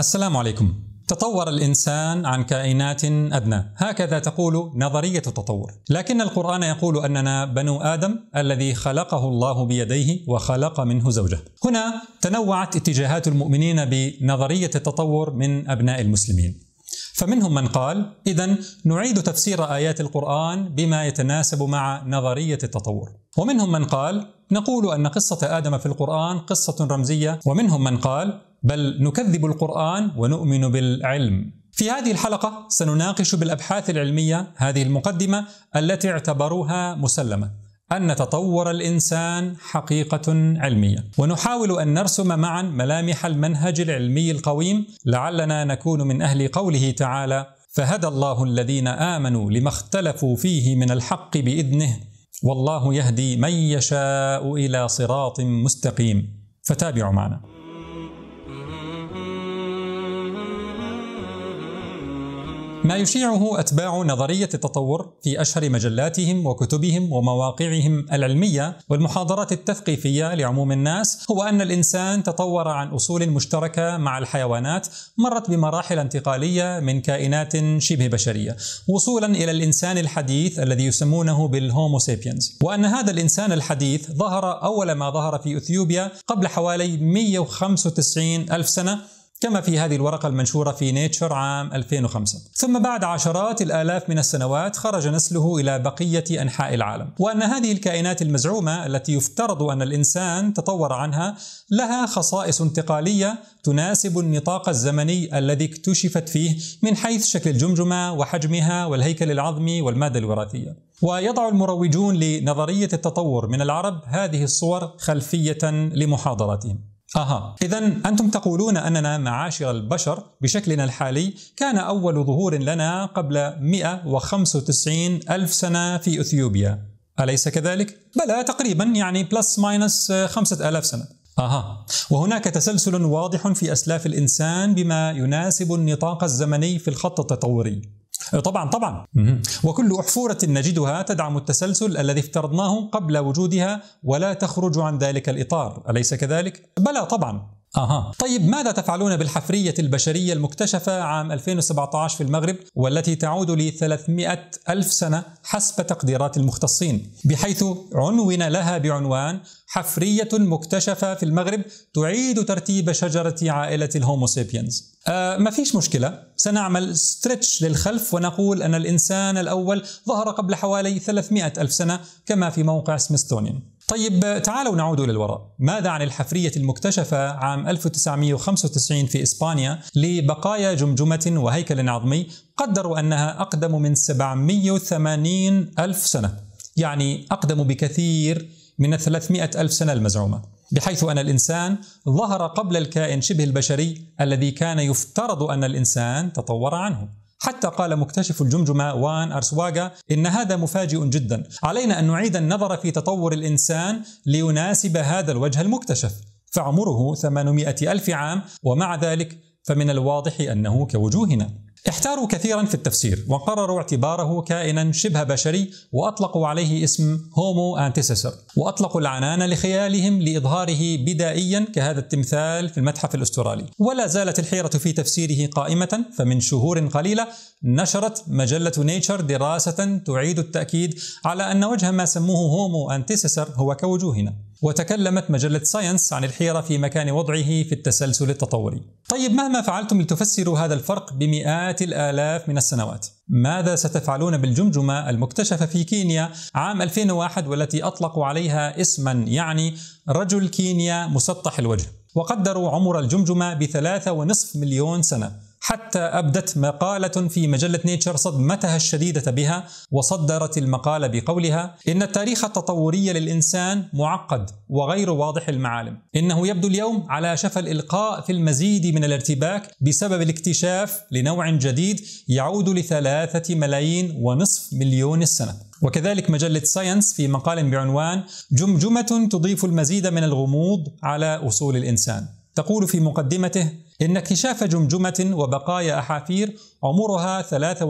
السلام عليكم تطور الانسان عن كائنات ادنى هكذا تقول نظريه التطور لكن القران يقول اننا بنو ادم الذي خلقه الله بيديه وخلق منه زوجه هنا تنوعت اتجاهات المؤمنين بنظريه التطور من ابناء المسلمين فمنهم من قال اذا نعيد تفسير ايات القران بما يتناسب مع نظريه التطور ومنهم من قال نقول ان قصه ادم في القران قصه رمزيه ومنهم من قال بل نكذب القرآن ونؤمن بالعلم. في هذه الحلقة سنناقش بالأبحاث العلمية هذه المقدمة التي اعتبروها مسلمة أن تطور الإنسان حقيقة علمية، ونحاول أن نرسم معا ملامح المنهج العلمي القويم لعلنا نكون من أهل قوله تعالى: فهدى الله الذين آمنوا لما اختلفوا فيه من الحق بإذنه والله يهدي من يشاء الى صراط مستقيم فتابعوا معنا ما يشيعه أتباع نظرية التطور في أشهر مجلاتهم وكتبهم ومواقعهم العلمية والمحاضرات التثقيفية لعموم الناس هو أن الإنسان تطور عن أصول مشتركة مع الحيوانات مرت بمراحل انتقالية من كائنات شبه بشرية وصولا إلى الإنسان الحديث الذي يسمونه بالهومو سيبينز وأن هذا الإنسان الحديث ظهر أول ما ظهر في أثيوبيا قبل حوالي 195 ألف سنة كما في هذه الورقة المنشورة في نيتشر عام 2005 ثم بعد عشرات الآلاف من السنوات خرج نسله إلى بقية أنحاء العالم وأن هذه الكائنات المزعومة التي يفترض أن الإنسان تطور عنها لها خصائص انتقالية تناسب النطاق الزمني الذي اكتشفت فيه من حيث شكل الجمجمة وحجمها والهيكل العظمي والمادة الوراثية ويضع المروجون لنظرية التطور من العرب هذه الصور خلفية لمحاضراتهم اها، اذا انتم تقولون اننا معاشر البشر بشكلنا الحالي كان اول ظهور لنا قبل 195 الف سنه في اثيوبيا، اليس كذلك؟ بلى تقريبا يعني بلس ماينس 5000 سنه. اها، وهناك تسلسل واضح في اسلاف الانسان بما يناسب النطاق الزمني في الخط التطوري. طبعا طبعا وكل أحفورة نجدها تدعم التسلسل الذي افترضناه قبل وجودها ولا تخرج عن ذلك الإطار أليس كذلك؟ بلى طبعا اها طيب ماذا تفعلون بالحفريه البشريه المكتشفه عام 2017 في المغرب والتي تعود ل 300 الف سنه حسب تقديرات المختصين بحيث عنون لها بعنوان حفريه مكتشفه في المغرب تعيد ترتيب شجره عائله الهوموسيبينز آه ما فيش مشكلة سنعمل ستريتش للخلف ونقول أن الإنسان الأول ظهر قبل حوالي 300 ألف سنة كما في موقع سميثسونيان طيب تعالوا نعود إلى الوراء ماذا عن الحفرية المكتشفة عام 1995 في إسبانيا لبقايا جمجمة وهيكل عظمي قدروا أنها أقدم من 780 ألف سنة يعني أقدم بكثير من 300 ألف سنة المزعومة بحيث أن الإنسان ظهر قبل الكائن شبه البشري الذي كان يفترض أن الإنسان تطور عنه حتى قال مكتشف الجمجمة وان أرسواغا إن هذا مفاجئ جدا علينا أن نعيد النظر في تطور الإنسان ليناسب هذا الوجه المكتشف فعمره 800 ألف عام ومع ذلك فمن الواضح أنه كوجوهنا احتاروا كثيرا في التفسير وقرروا اعتباره كائنا شبه بشري وأطلقوا عليه اسم هومو أنتيسيسر وأطلقوا العنان لخيالهم لإظهاره بدائيا كهذا التمثال في المتحف الأسترالي ولا زالت الحيرة في تفسيره قائمة فمن شهور قليلة نشرت مجلة نيتشر دراسة تعيد التأكيد على أن وجه ما سموه هومو أنتيسيسر هو كوجوهنا وتكلمت مجلة ساينس عن الحيرة في مكان وضعه في التسلسل التطوري طيب مهما فعلتم لتفسروا هذا الفرق بمئات الآلاف من السنوات ماذا ستفعلون بالجمجمة المكتشفة في كينيا عام 2001 والتي أطلقوا عليها اسما يعني رجل كينيا مسطح الوجه وقدروا عمر الجمجمة بثلاثة ونصف مليون سنة حتى أبدت مقالة في مجلة نيتشر صدمتها الشديدة بها وصدرت المقالة بقولها إن التاريخ التطوري للإنسان معقد وغير واضح المعالم إنه يبدو اليوم على شفى الإلقاء في المزيد من الارتباك بسبب الاكتشاف لنوع جديد يعود لثلاثة ملايين ونصف مليون السنة وكذلك مجلة ساينس في مقال بعنوان جمجمة تضيف المزيد من الغموض على أصول الإنسان تقول في مقدمته إن اكتشاف جمجمة وبقايا أحافير عمرها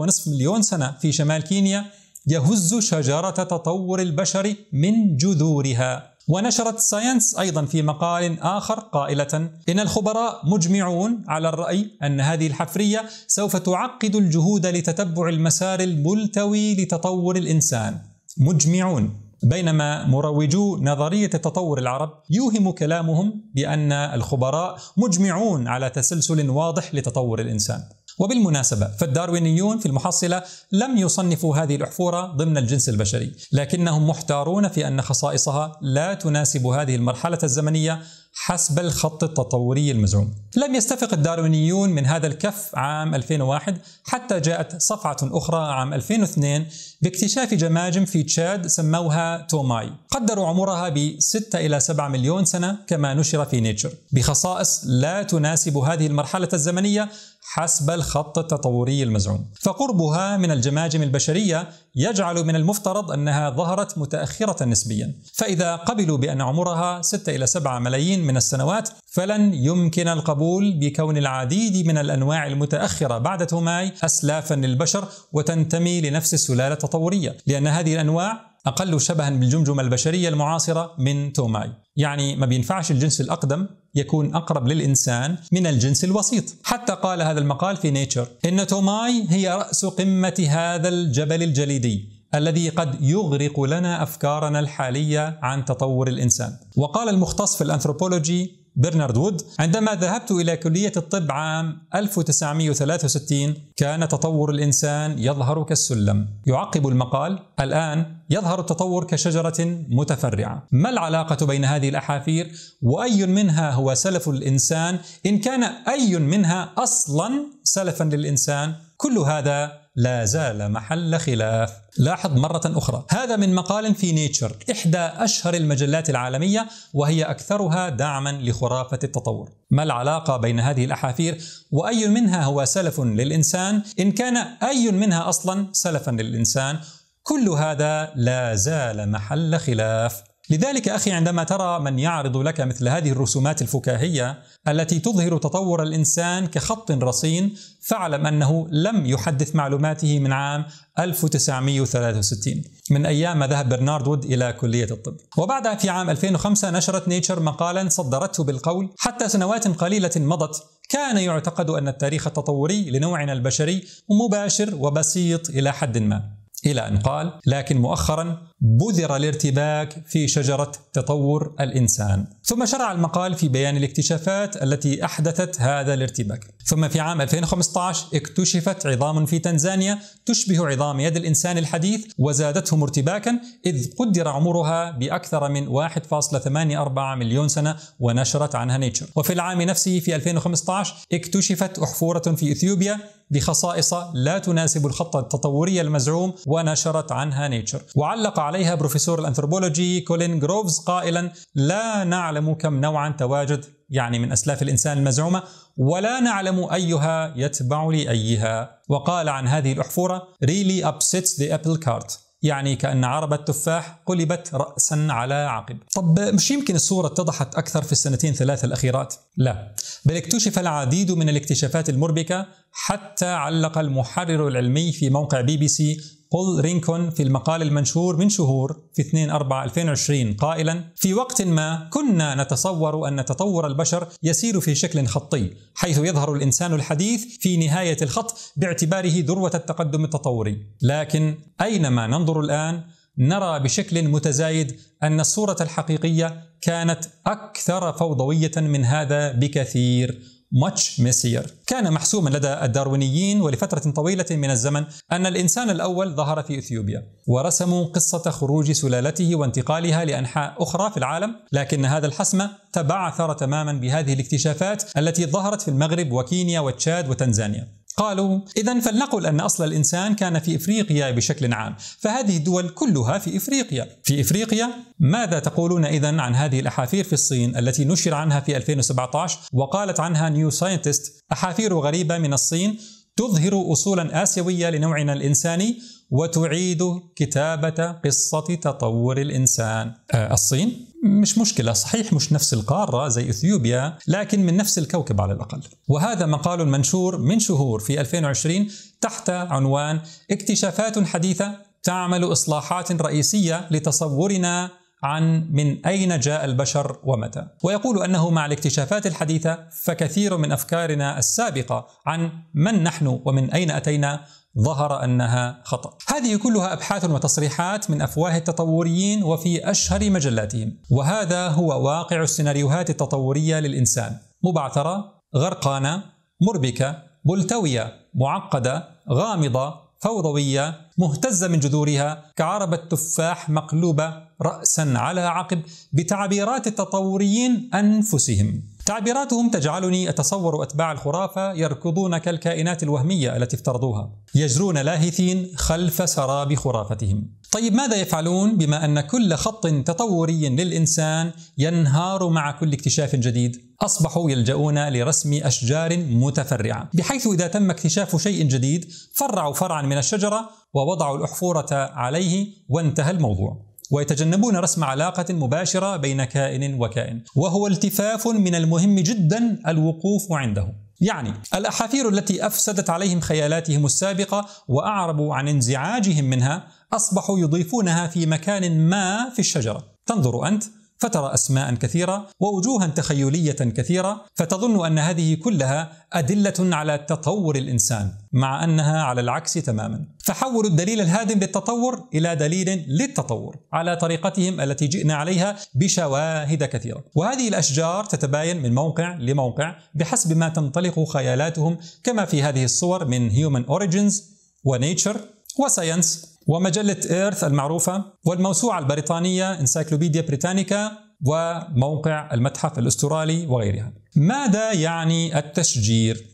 3.5 مليون سنة في شمال كينيا يهز شجرة تطور البشر من جذورها ونشرت ساينس أيضا في مقال آخر قائلة إن الخبراء مجمعون على الرأي أن هذه الحفرية سوف تعقد الجهود لتتبع المسار الملتوي لتطور الإنسان مجمعون بينما مروجو نظرية التطور العرب يوهم كلامهم بأن الخبراء مجمعون على تسلسل واضح لتطور الإنسان وبالمناسبة فالداروينيون في المحصلة لم يصنفوا هذه الأحفورة ضمن الجنس البشري لكنهم محتارون في أن خصائصها لا تناسب هذه المرحلة الزمنية حسب الخط التطوري المزعوم. لم يستفق الداروينيون من هذا الكف عام 2001 حتى جاءت صفعة أخرى عام 2002 باكتشاف جماجم في تشاد سموها توماي. قدروا عمرها ب 6 إلى 7 مليون سنة كما نشر في نيتشر، بخصائص لا تناسب هذه المرحلة الزمنية حسب الخط التطوري المزعوم. فقربها من الجماجم البشرية يجعل من المفترض أنها ظهرت متأخرة نسبيا، فإذا قبلوا بأن عمرها 6 إلى 7 ملايين من السنوات فلن يمكن القبول بكون العديد من الأنواع المتأخرة بعد توماي أسلافا للبشر وتنتمي لنفس السلالة التطورية لأن هذه الأنواع أقل شبها بالجمجمة البشرية المعاصرة من توماي يعني ما بينفعش الجنس الأقدم يكون أقرب للإنسان من الجنس الوسيط حتى قال هذا المقال في نيتشر إن توماي هي رأس قمة هذا الجبل الجليدي الذي قد يغرق لنا افكارنا الحاليه عن تطور الانسان. وقال المختص في الانثروبولوجي برنارد وود عندما ذهبت إلى كلية الطب عام 1963 كان تطور الإنسان يظهر كالسلم يعقب المقال الآن يظهر التطور كشجرة متفرعة ما العلاقة بين هذه الأحافير وأي منها هو سلف الإنسان إن كان أي منها أصلا سلفا للإنسان كل هذا لا زال محل خلاف. لاحظ مرة أخرى، هذا من مقال في نيتشر، إحدى أشهر المجلات العالمية وهي أكثرها دعما لخرافة التطور. ما العلاقة بين هذه الأحافير وأي منها هو سلف للإنسان؟ إن كان أي منها أصلا سلفا للإنسان، كل هذا لا زال محل خلاف. لذلك أخي عندما ترى من يعرض لك مثل هذه الرسومات الفكاهية التي تظهر تطور الإنسان كخط رصين فاعلم أنه لم يحدث معلوماته من عام 1963 من أيام ما ذهب برنارد وود إلى كلية الطب وبعدها في عام 2005 نشرت نيتشر مقالا صدرته بالقول حتى سنوات قليلة مضت كان يعتقد أن التاريخ التطوري لنوعنا البشري مباشر وبسيط إلى حد ما إلى أن قال: لكن مؤخرا بذر الارتباك في شجرة تطور الإنسان. ثم شرع المقال في بيان الاكتشافات التي أحدثت هذا الارتباك. ثم في عام 2015 اكتشفت عظام في تنزانيا تشبه عظام يد الإنسان الحديث وزادتهم ارتباكا إذ قدر عمرها بأكثر من 1.84 مليون سنة ونشرت عنها نيتشر. وفي العام نفسه في 2015 اكتشفت أحفورة في إثيوبيا بخصائص لا تناسب الخط التطوري المزعوم ونشرت عنها نيتشر وعلق عليها بروفيسور الأنثروبولوجي كولين جروفز قائلا لا نعلم كم نوعا تواجد يعني من أسلاف الإنسان المزعومة ولا نعلم أيها يتبع لأيها وقال عن هذه الأحفورة really upsets the apple cart يعني كأن عربة تفاح قلبت رأسا على عقب طب مش يمكن الصورة اتضحت أكثر في السنتين ثلاثة الأخيرات؟ لا بل اكتشف العديد من الاكتشافات المربكة حتى علق المحرر العلمي في موقع بي بي سي بول رينكون في المقال المنشور من شهور في 2 4 2020 قائلا: في وقت ما كنا نتصور ان تطور البشر يسير في شكل خطي، حيث يظهر الانسان الحديث في نهايه الخط باعتباره ذروه التقدم التطوري، لكن اينما ننظر الان نرى بشكل متزايد ان الصوره الحقيقيه كانت اكثر فوضويه من هذا بكثير much messier. كان محسوما لدى الداروينيين ولفترة طويلة من الزمن أن الإنسان الأول ظهر في إثيوبيا ورسموا قصة خروج سلالته وانتقالها لأنحاء أخرى في العالم لكن هذا الحسم تبعثر تماما بهذه الاكتشافات التي ظهرت في المغرب وكينيا وتشاد وتنزانيا قالوا إذا فلنقل أن أصل الإنسان كان في إفريقيا بشكل عام فهذه الدول كلها في إفريقيا في إفريقيا ماذا تقولون إذا عن هذه الأحافير في الصين التي نشر عنها في 2017 وقالت عنها نيو ساينتست أحافير غريبة من الصين تظهر أصولا آسيوية لنوعنا الإنساني وتعيد كتابة قصة تطور الإنسان آه، الصين مش مشكلة صحيح مش نفس القارة زي إثيوبيا لكن من نفس الكوكب على الأقل وهذا مقال منشور من شهور في 2020 تحت عنوان اكتشافات حديثة تعمل إصلاحات رئيسية لتصورنا عن من أين جاء البشر ومتى ويقول أنه مع الاكتشافات الحديثة فكثير من أفكارنا السابقة عن من نحن ومن أين أتينا ظهر أنها خطأ. هذه كلها أبحاث وتصريحات من أفواه التطوريين وفي أشهر مجلاتهم، وهذا هو واقع السيناريوهات التطورية للإنسان، مبعثرة، غرقانة، مربكة، ملتوية، معقدة، غامضة، فوضوية، مهتزة من جذورها كعربة تفاح مقلوبة رأسا على عقب بتعبيرات التطوريين أنفسهم. تعبيراتهم تجعلني أتصور أتباع الخرافة يركضون كالكائنات الوهمية التي افترضوها يجرون لاهثين خلف سراب خرافتهم طيب ماذا يفعلون بما أن كل خط تطوري للإنسان ينهار مع كل اكتشاف جديد؟ أصبحوا يلجؤون لرسم أشجار متفرعة بحيث إذا تم اكتشاف شيء جديد فرعوا فرعا من الشجرة ووضعوا الأحفورة عليه وانتهى الموضوع ويتجنبون رسم علاقة مباشرة بين كائن وكائن وهو التفاف من المهم جدا الوقوف عنده يعني الأحافير التي أفسدت عليهم خيالاتهم السابقة وأعربوا عن انزعاجهم منها أصبحوا يضيفونها في مكان ما في الشجرة تنظر أنت فترى اسماء كثيره ووجوها تخيليه كثيره فتظن ان هذه كلها ادله على تطور الانسان مع انها على العكس تماما فحولوا الدليل الهادم للتطور الى دليل للتطور على طريقتهم التي جئنا عليها بشواهد كثيره وهذه الاشجار تتباين من موقع لموقع بحسب ما تنطلق خيالاتهم كما في هذه الصور من هيومن اوريجينز ونيتشر وساينس ومجلة إيرث المعروفة والموسوعة البريطانية إنسايكلوبيديا بريتانيكا وموقع المتحف الأسترالي وغيرها ماذا يعني التشجير؟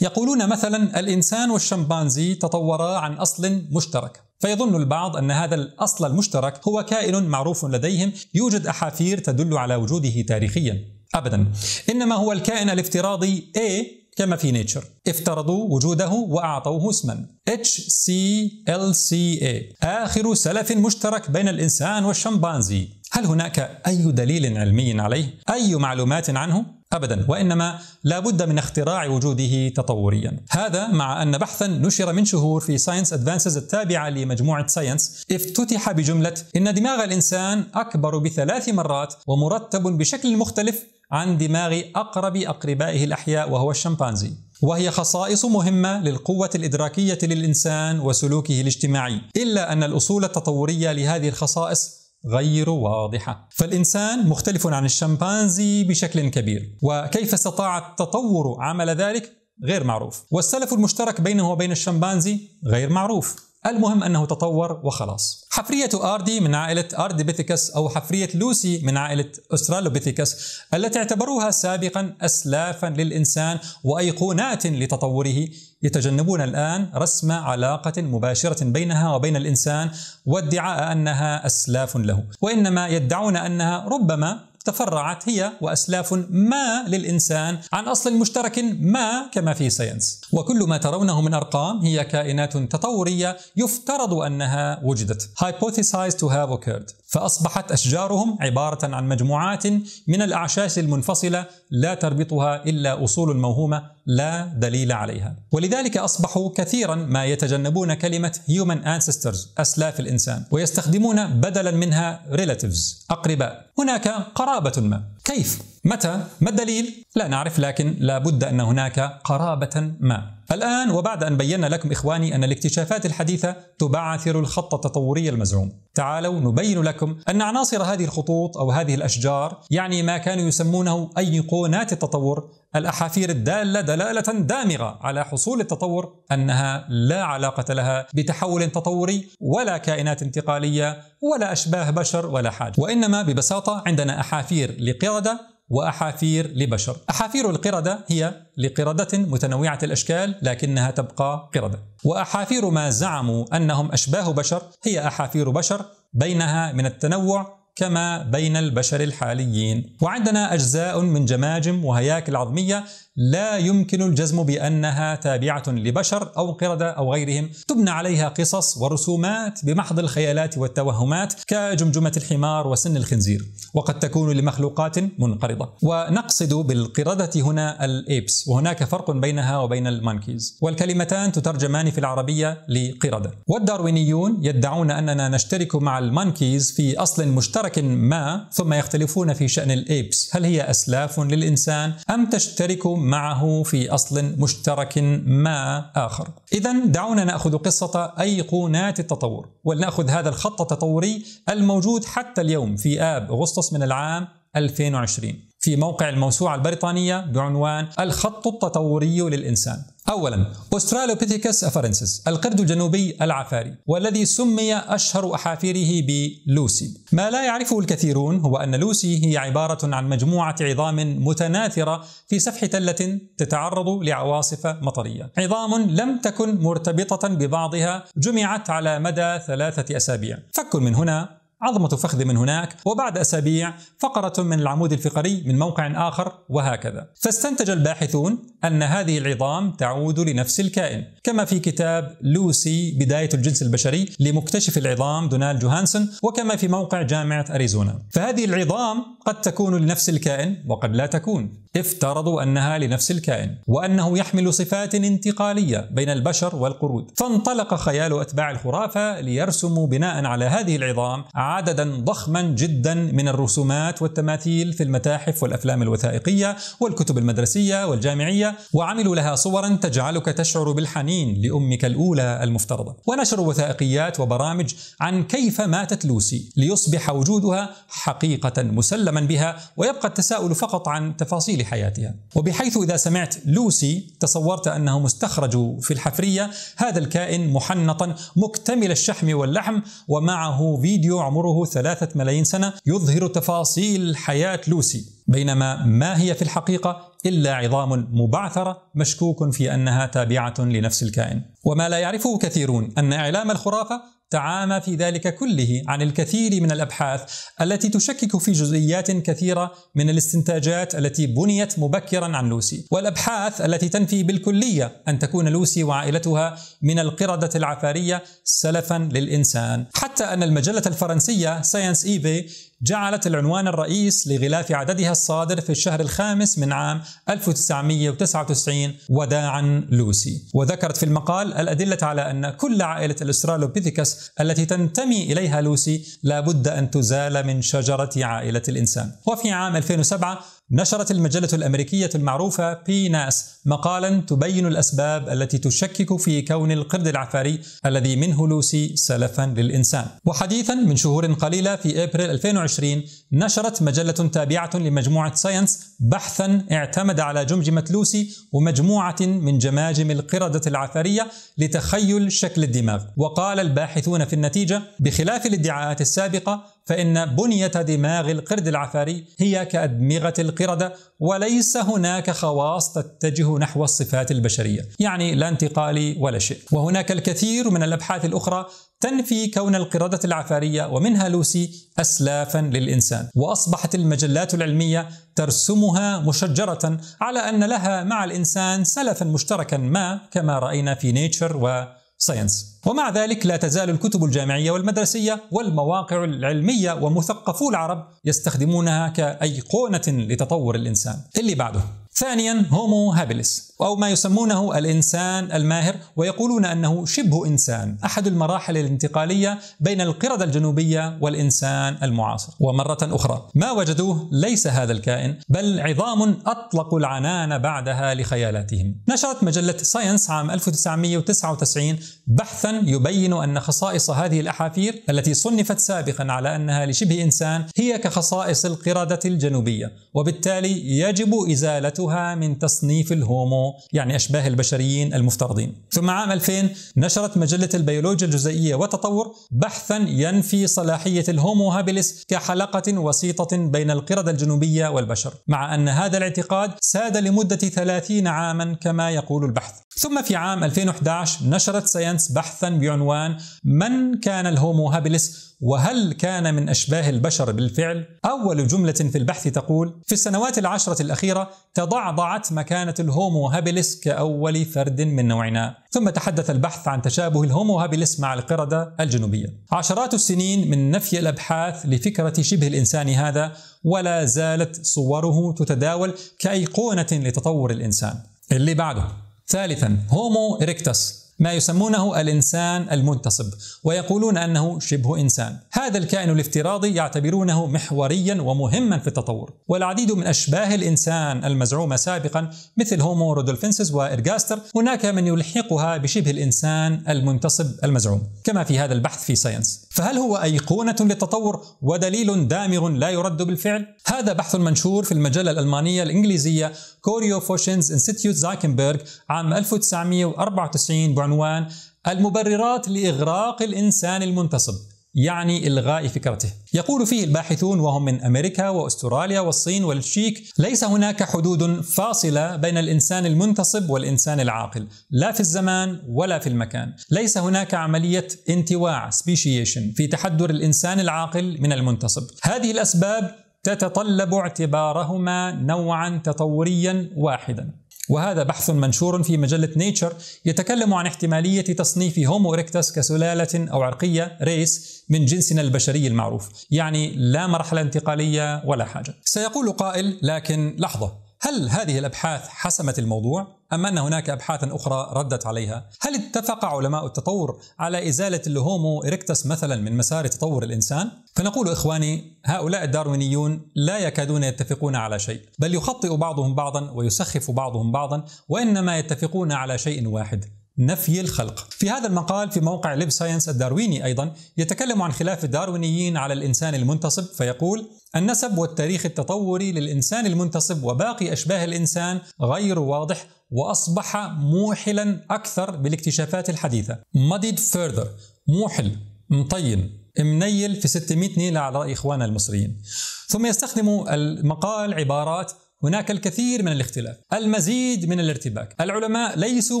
يقولون مثلا الإنسان والشمبانزي تطورا عن أصل مشترك فيظن البعض أن هذا الأصل المشترك هو كائن معروف لديهم يوجد أحافير تدل على وجوده تاريخيا أبدا إنما هو الكائن الافتراضي A كما في نيتشر افترضوا وجوده وأعطوه اسما HCLCA آخر سلف مشترك بين الإنسان والشمبانزي هل هناك أي دليل علمي عليه؟ أي معلومات عنه؟ ابدا وانما لا بد من اختراع وجوده تطوريا هذا مع ان بحثا نشر من شهور في ساينس ادفانسز التابعه لمجموعه ساينس افتتح بجمله ان دماغ الانسان اكبر بثلاث مرات ومرتب بشكل مختلف عن دماغ أقرب أقربائه الأحياء وهو الشمبانزي وهي خصائص مهمة للقوة الإدراكية للإنسان وسلوكه الاجتماعي إلا أن الأصول التطورية لهذه الخصائص غير واضحة. فالإنسان مختلف عن الشمبانزي بشكل كبير، وكيف استطاع التطور عمل ذلك غير معروف، والسلف المشترك بينه وبين الشمبانزي غير معروف، المهم أنه تطور وخلاص حفرية آردي من عائلة أرديبيثيكس أو حفرية لوسي من عائلة أسترالوبيثيكس التي اعتبروها سابقا أسلافا للإنسان وأيقونات لتطوره يتجنبون الآن رسم علاقة مباشرة بينها وبين الإنسان وادعاء أنها أسلاف له وإنما يدعون أنها ربما تفرعت هي وأسلاف ما للإنسان عن أصل مشترك ما كما في ساينس وكل ما ترونه من أرقام هي كائنات تطورية يفترض أنها وجدت hypothesized to have occurred فأصبحت أشجارهم عبارة عن مجموعات من الأعشاش المنفصلة لا تربطها إلا أصول موهومة لا دليل عليها ولذلك أصبحوا كثيرا ما يتجنبون كلمة human ancestors أسلاف الإنسان ويستخدمون بدلا منها relatives أقرباء هناك قرابة ما كيف؟ متى؟ ما الدليل؟ لا نعرف لكن لا بد أن هناك قرابة ما الآن وبعد أن بينا لكم إخواني أن الاكتشافات الحديثة تبعثر الخط التطوري المزعوم تعالوا نبين لكم أن عناصر هذه الخطوط أو هذه الأشجار يعني ما كانوا يسمونه أيقونات التطور الأحافير الدالة دلالة دامغة على حصول التطور أنها لا علاقة لها بتحول تطوري ولا كائنات انتقالية ولا أشباه بشر ولا حاجة وإنما ببساطة عندنا أحافير لقردة وأحافير لبشر أحافير القردة هي لقردة متنوعة الأشكال لكنها تبقى قردة وأحافير ما زعموا أنهم أشباه بشر هي أحافير بشر بينها من التنوع كما بين البشر الحاليين وعندنا أجزاء من جماجم وهياكل عظمية لا يمكن الجزم بأنها تابعة لبشر أو قردة أو غيرهم تبنى عليها قصص ورسومات بمحض الخيالات والتوهمات كجمجمة الحمار وسن الخنزير وقد تكون لمخلوقات منقرضة ونقصد بالقردة هنا الإيبس وهناك فرق بينها وبين المانكيز والكلمتان تترجمان في العربية لقردة والداروينيون يدعون أننا نشترك مع المانكيز في أصل مشترك ما ثم يختلفون في شأن الإيبس هل هي أسلاف للإنسان أم تشترك معه في أصل مشترك ما آخر إذا دعونا نأخذ قصة أيقونات التطور ولنأخذ هذا الخط التطوري الموجود حتى اليوم في آب أغسطس من العام 2020 في موقع الموسوعة البريطانية بعنوان الخط التطوري للإنسان أولا استراليوبيثيكس أفرنسس القرد الجنوبي العفاري والذي سمي أشهر أحافيره بلوسي ما لا يعرفه الكثيرون هو أن لوسي هي عبارة عن مجموعة عظام متناثرة في سفح تلة تتعرض لعواصف مطرية عظام لم تكن مرتبطة ببعضها جمعت على مدى ثلاثة أسابيع فك من هنا عظمة فخذ من هناك وبعد أسابيع فقرة من العمود الفقري من موقع آخر وهكذا فاستنتج الباحثون أن هذه العظام تعود لنفس الكائن كما في كتاب لوسي بداية الجنس البشري لمكتشف العظام دونال جوهانسون وكما في موقع جامعة أريزونا فهذه العظام قد تكون لنفس الكائن وقد لا تكون افترضوا أنها لنفس الكائن وأنه يحمل صفات انتقالية بين البشر والقرود فانطلق خيال أتباع الخرافة ليرسموا بناء على هذه العظام عددا ضخما جدا من الرسومات والتماثيل في المتاحف والأفلام الوثائقية والكتب المدرسية والجامعية وعملوا لها صورا تجعلك تشعر بالحنين لأمك الأولى المفترضة ونشروا وثائقيات وبرامج عن كيف ماتت لوسي ليصبح وجودها حقيقة مسلما بها ويبقى التساؤل فقط عن تفاصيلها لحياتها حياتها وبحيث إذا سمعت لوسي تصورت أنه مستخرج في الحفرية هذا الكائن محنطا مكتمل الشحم واللحم ومعه فيديو عمره ثلاثة ملايين سنة يظهر تفاصيل حياة لوسي بينما ما هي في الحقيقة إلا عظام مبعثرة مشكوك في أنها تابعة لنفس الكائن وما لا يعرفه كثيرون أن إعلام الخرافة تعامى في ذلك كله عن الكثير من الابحاث التي تشكك في جزئيات كثيره من الاستنتاجات التي بنيت مبكرا عن لوسي، والابحاث التي تنفي بالكليه ان تكون لوسي وعائلتها من القرده العفاريه سلفا للانسان، حتى ان المجله الفرنسيه ساينس ايفي جعلت العنوان الرئيس لغلاف عددها الصادر في الشهر الخامس من عام 1999 وداعا لوسي وذكرت في المقال الأدلة على أن كل عائلة الأسترالوبيثيكس التي تنتمي إليها لوسي لابد أن تزال من شجرة عائلة الإنسان وفي عام 2007 نشرت المجلة الأمريكية المعروفة بي ناس مقالا تبين الأسباب التي تشكك في كون القرد العفاري الذي منه لوسي سلفا للإنسان وحديثا من شهور قليلة في إبريل 2020 نشرت مجلة تابعة لمجموعة ساينس بحثا اعتمد على جمجمة لوسي ومجموعة من جماجم القردة العفارية لتخيل شكل الدماغ وقال الباحثون في النتيجة بخلاف الادعاءات السابقة فإن بنية دماغ القرد العفاري هي كأدمغة القردة وليس هناك خواص تتجه نحو الصفات البشرية يعني لا انتقالي ولا شيء وهناك الكثير من الأبحاث الأخرى تنفي كون القردة العفارية ومنها لوسي أسلافا للإنسان وأصبحت المجلات العلمية ترسمها مشجرة على أن لها مع الإنسان سلفا مشتركا ما كما رأينا في نيتشر و ساينس ومع ذلك لا تزال الكتب الجامعية والمدرسية والمواقع العلمية ومثقفو العرب يستخدمونها كأيقونة لتطور الإنسان اللي بعده ثانيا هومو هابيلس أو ما يسمونه الإنسان الماهر ويقولون أنه شبه إنسان أحد المراحل الانتقالية بين القردة الجنوبية والإنسان المعاصر ومرة أخرى ما وجدوه ليس هذا الكائن بل عظام أطلقوا العنان بعدها لخيالاتهم نشرت مجلة ساينس عام 1999 بحثا يبين أن خصائص هذه الأحافير التي صنفت سابقا على أنها لشبه إنسان هي كخصائص القردة الجنوبية وبالتالي يجب إزالتها من تصنيف الهومو يعني أشباه البشريين المفترضين ثم عام 2000 نشرت مجلة البيولوجيا الجزيئية والتطور بحثا ينفي صلاحية الهومو هابيلس كحلقة وسيطة بين القردة الجنوبية والبشر مع أن هذا الاعتقاد ساد لمدة 30 عاما كما يقول البحث ثم في عام 2011 نشرت ساينس بحثا بعنوان من كان الهومو هابيلس وهل كان من أشباه البشر بالفعل؟ أول جملة في البحث تقول في السنوات العشرة الأخيرة تضعضعت مكانة الهومو هابيلس كأول فرد من نوعنا ثم تحدث البحث عن تشابه الهومو هابيلس مع القردة الجنوبية عشرات السنين من نفي الأبحاث لفكرة شبه الإنسان هذا ولا زالت صوره تتداول كأيقونة لتطور الإنسان اللي بعده ثالثا هومو إريكتس ما يسمونه الإنسان المنتصب ويقولون أنه شبه إنسان هذا الكائن الافتراضي يعتبرونه محوريا ومهما في التطور والعديد من أشباه الإنسان المزعومة سابقا مثل هومو رودولفينسيس وإرجاستر هناك من يلحقها بشبه الإنسان المنتصب المزعوم كما في هذا البحث في ساينس فهل هو أيقونة للتطور ودليل دامغ لا يرد بالفعل؟ هذا بحث منشور في المجلة الألمانية الإنجليزية كوريو فوشنز انستيتيوت زاكنبرغ عام 1994 بعنوان المبررات لإغراق الإنسان المنتصب يعني إلغاء فكرته. يقول فيه الباحثون وهم من أمريكا وأستراليا والصين والتشيك ليس هناك حدود فاصلة بين الإنسان المنتصب والإنسان العاقل لا في الزمان ولا في المكان ليس هناك عملية انتواع سبيشيشن في تحدر الإنسان العاقل من المنتصب هذه الأسباب تتطلب اعتبارهما نوعا تطوريا واحدا وهذا بحث منشور في مجلة نيتشر يتكلم عن احتمالية تصنيف هومو إريكتس كسلالة أو عرقية ريس من جنسنا البشري المعروف يعني لا مرحلة انتقالية ولا حاجة سيقول قائل لكن لحظة هل هذه الابحاث حسمت الموضوع ام ان هناك ابحاثا اخرى ردت عليها؟ هل اتفق علماء التطور على ازاله الهومو إريكتس مثلا من مسار تطور الانسان؟ فنقول اخواني هؤلاء الداروينيون لا يكادون يتفقون على شيء، بل يخطئ بعضهم بعضا ويسخف بعضهم بعضا وانما يتفقون على شيء واحد نفي الخلق. في هذا المقال في موقع ليب ساينس الدارويني ايضا يتكلم عن خلاف الداروينيين على الانسان المنتصب فيقول: النسب والتاريخ التطوري للانسان المنتصب وباقي اشباه الانسان غير واضح واصبح موحلا اكثر بالاكتشافات الحديثه. مديد فيرذر موحل مطين منيل في 600 نيلة على رأي إخواننا المصريين ثم يستخدم المقال عبارات هناك الكثير من الاختلاف المزيد من الارتباك العلماء ليسوا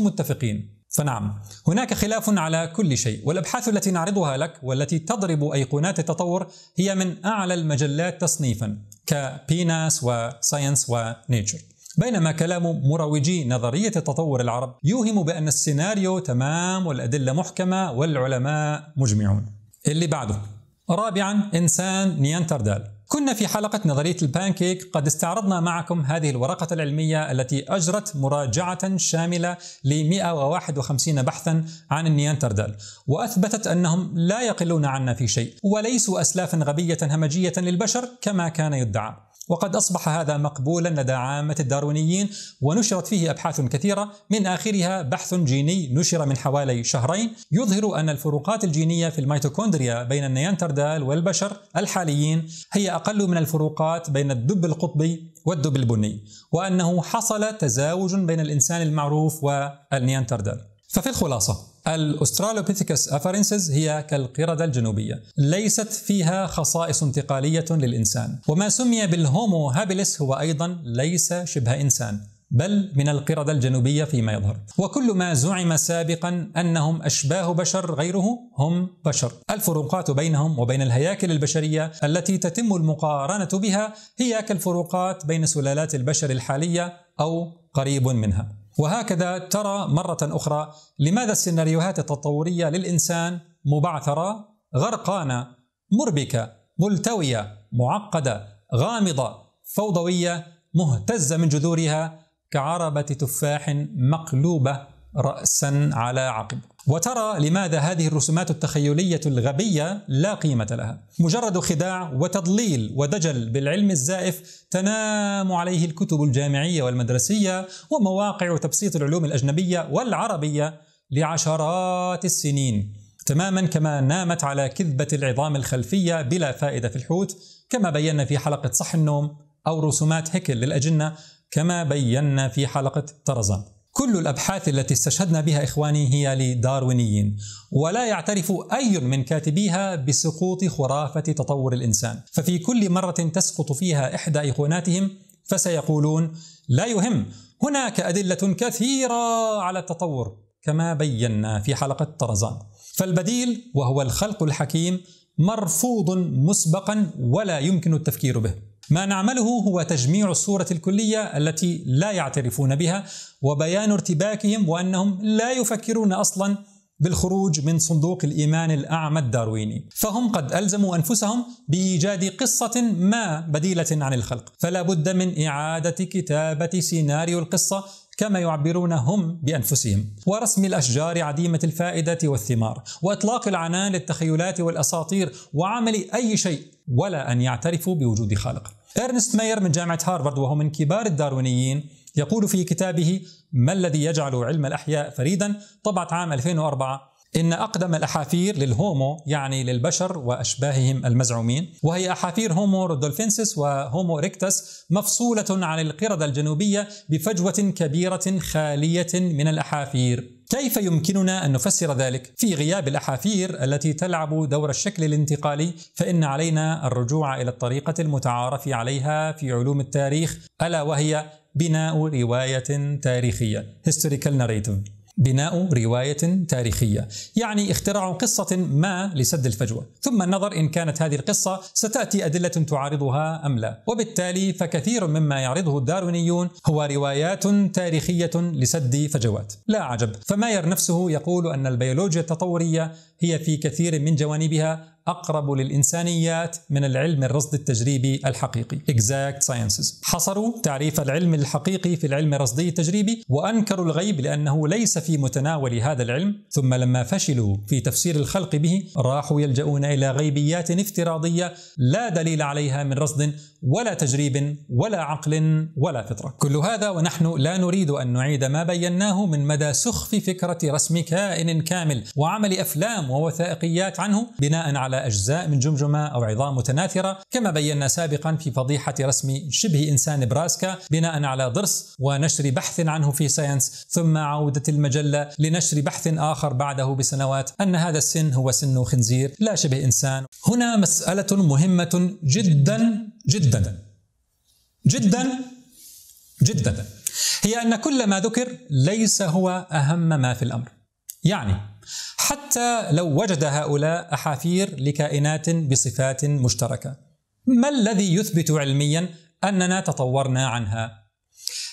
متفقين فنعم هناك خلاف على كل شيء والابحاث التي نعرضها لك والتي تضرب ايقونات التطور هي من اعلى المجلات تصنيفا كبيناس وساينس ونيتشر بينما كلام مروجي نظرية التطور العرب يوهم بأن السيناريو تمام والأدلة محكمة والعلماء مجمعون اللي بعده رابعا إنسان نيانتردال كنا في حلقة نظرية البانكيك قد استعرضنا معكم هذه الورقة العلمية التي أجرت مراجعة شاملة ل 151 بحثا عن النياندردال وأثبتت أنهم لا يقلون عنا في شيء وليسوا أسلافا غبية همجية للبشر كما كان يدعى وقد أصبح هذا مقبولا لدى عامة الداروينيين ونشرت فيه أبحاث كثيرة من آخرها بحث جيني نشر من حوالي شهرين يظهر أن الفروقات الجينية في الميتوكوندريا بين النيانتردال والبشر الحاليين هي أقل من الفروقات بين الدب القطبي والدب البني وأنه حصل تزاوج بين الإنسان المعروف والنيانتردال ففي الخلاصة الأسترالوبيثيكس أفرنسز هي كالقردة الجنوبية ليست فيها خصائص انتقالية للإنسان وما سمي بالهومو هابيلس هو أيضا ليس شبه إنسان بل من القردة الجنوبية فيما يظهر وكل ما زعم سابقا أنهم أشباه بشر غيره هم بشر الفروقات بينهم وبين الهياكل البشرية التي تتم المقارنة بها هي كالفروقات بين سلالات البشر الحالية أو قريب منها وهكذا ترى مرة أخرى لماذا السيناريوهات التطورية للإنسان مبعثرة غرقانة مربكة ملتوية معقدة غامضة فوضوية مهتزة من جذورها كعربة تفاح مقلوبة رأسا على عقب وترى لماذا هذه الرسومات التخيلية الغبية لا قيمة لها مجرد خداع وتضليل ودجل بالعلم الزائف تنام عليه الكتب الجامعية والمدرسية ومواقع تبسيط العلوم الأجنبية والعربية لعشرات السنين تماما كما نامت على كذبة العظام الخلفية بلا فائدة في الحوت كما بينا في حلقة صح النوم أو رسومات هيكل للأجنة كما بينا في حلقة طرزان كل الابحاث التي استشهدنا بها اخواني هي لداروينيين ولا يعترف اي من كاتبيها بسقوط خرافه تطور الانسان ففي كل مره تسقط فيها احدى ايقوناتهم فسيقولون لا يهم هناك ادله كثيره على التطور كما بينا في حلقه طرزان فالبديل وهو الخلق الحكيم مرفوض مسبقا ولا يمكن التفكير به ما نعمله هو تجميع الصورة الكلية التي لا يعترفون بها وبيان ارتباكهم وأنهم لا يفكرون أصلا بالخروج من صندوق الإيمان الأعمى الدارويني فهم قد ألزموا أنفسهم بإيجاد قصة ما بديلة عن الخلق فلا بد من إعادة كتابة سيناريو القصة كما يعبرون هم بانفسهم، ورسم الاشجار عديمه الفائده والثمار، واطلاق العنان للتخيلات والاساطير وعمل اي شيء ولا ان يعترفوا بوجود خالق. ارنست ماير من جامعه هارفارد وهو من كبار الداروينيين يقول في كتابه ما الذي يجعل علم الاحياء فريدا طبعت عام 2004 إن أقدم الأحافير للهومو يعني للبشر وأشباههم المزعومين وهي أحافير هومو رودولفينسيس وهومو ريكتس مفصولة عن القردة الجنوبية بفجوة كبيرة خالية من الأحافير كيف يمكننا أن نفسر ذلك؟ في غياب الأحافير التي تلعب دور الشكل الانتقالي فإن علينا الرجوع إلى الطريقة المتعارف عليها في علوم التاريخ ألا وهي بناء رواية تاريخية Historical Narrative بناء رواية تاريخية، يعني اختراع قصة ما لسد الفجوة، ثم النظر إن كانت هذه القصة ستأتي أدلة تعارضها أم لا، وبالتالي فكثير مما يعرضه الداروينيون هو روايات تاريخية لسد فجوات، لا عجب، فماير نفسه يقول أن البيولوجيا التطورية هي في كثير من جوانبها أقرب للإنسانيات من العلم الرصد التجريبي الحقيقي Exact Sciences حصروا تعريف العلم الحقيقي في العلم الرصدي التجريبي وأنكروا الغيب لأنه ليس في متناول هذا العلم ثم لما فشلوا في تفسير الخلق به راحوا يلجؤون إلى غيبيات افتراضية لا دليل عليها من رصد ولا تجريب ولا عقل ولا فطرة كل هذا ونحن لا نريد أن نعيد ما بيناه من مدى سخف فكرة رسم كائن كامل وعمل أفلام ووثائقيات عنه بناء على أجزاء من جمجمة أو عظام متناثرة كما بينا سابقا في فضيحة رسم شبه إنسان براسكا بناء على ضرس ونشر بحث عنه في ساينس ثم عودة المجلة لنشر بحث آخر بعده بسنوات أن هذا السن هو سن خنزير لا شبه إنسان هنا مسألة مهمة جدا جدا جدا جدا هي أن كل ما ذكر ليس هو أهم ما في الأمر يعني حتى لو وجد هؤلاء أحافير لكائنات بصفات مشتركة ما الذي يثبت علميا أننا تطورنا عنها؟